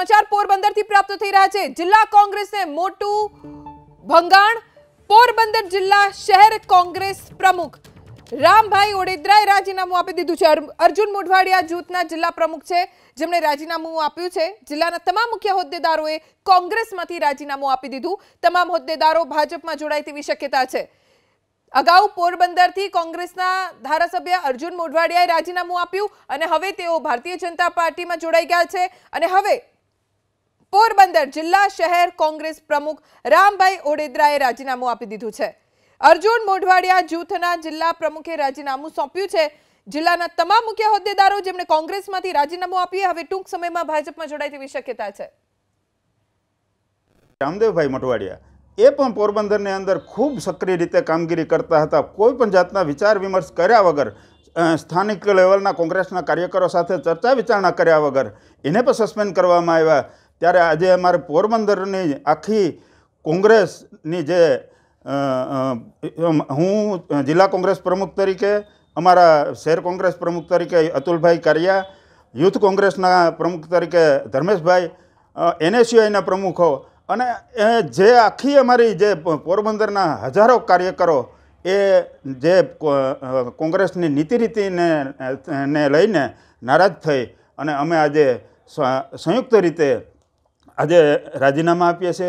મચાર પોરબંદર થી પ્રાપ્ત થઈ રહ્યા છે જિલ્લા કોંગ્રેસ ને મોટુ ભંગાણ પોરબંદર જિલ્લા શહેર કોંગ્રેસ પ્રમુખ રામભાઈ ઓડેદરાએ રાજીનામું આપી દીધું છે અર્જુન મોઢવાડિયા જૂતના જિલ્લા પ્રમુખ છે જેમણે રાજીનામું આપ્યું છે જિલ્લાના તમામ મુખ્ય હોદ્દેદારોએ કોંગ્રેસમાંથી રાજીનામું આપી દીધું તમામ હોદ્દેદારો ભાજપમાં જોડાય તેવી શક્યતા છે અગાઉ પોરબંદર થી કોંગ્રેસના ધારાસભ્ય અર્જુન મોઢવાડિયાએ રાજીનામું આપ્યું અને હવે તેઓ ભારતીય જનતા પાર્ટીમાં જોડાય ગયા છે અને હવે પોરબંદર જિલ્લા શહેર કોંગ્રેસ પ્રમુખ રામભાઈ ઓડેદરાએ રાજીનામું આપી દીધું છે અર્જુન મોઢવાડિયા જૂથના જિલ્લા પ્રમુખે રાજીનામું સોંપ્યું છે જિલ્લાના તમામ મુખ્ય હોદ્દેદારો જેમણે કોંગ્રેસમાંથી રાજીનામું આપ્યું હવે ટૂંક સમયમાં ભાજપમાં જોડાય તેવી શક્યતા છે રામદેવભાઈ મોઢવાડિયા એ પણ પોરબંદરની અંદર ખૂબ સક્રિય રીતે કામગીરી કરતા હતા કોઈ પણ જાતના વિચાર વિમર્શ કર્યા વગર સ્થાનિક લેવલના કોંગ્રેસના કાર્યકરો સાથે ચર્ચા વિચારણા કર્યા વગર એને પણ સસ્પેન્ડ કરવામાં આવ્યા ત્યારે આજે અમારે પોરબંદરની આખી કોંગ્રેસની જે હું જિલ્લા કોંગ્રેસ પ્રમુખ તરીકે અમારા શહેર કોંગ્રેસ પ્રમુખ તરીકે અતુલભાઈ કારિયા યુથ કોંગ્રેસના પ્રમુખ તરીકે ધર્મેશભાઈ એનએસયુઆઈના પ્રમુખો અને જે આખી અમારી જે પોરબંદરના હજારો કાર્યકરો એ જે કોંગ્રેસની નીતિ રીતિને ને લઈને નારાજ થઈ અને અમે આજે સંયુક્ત રીતે આજે રાજીનામા આપીએ છીએ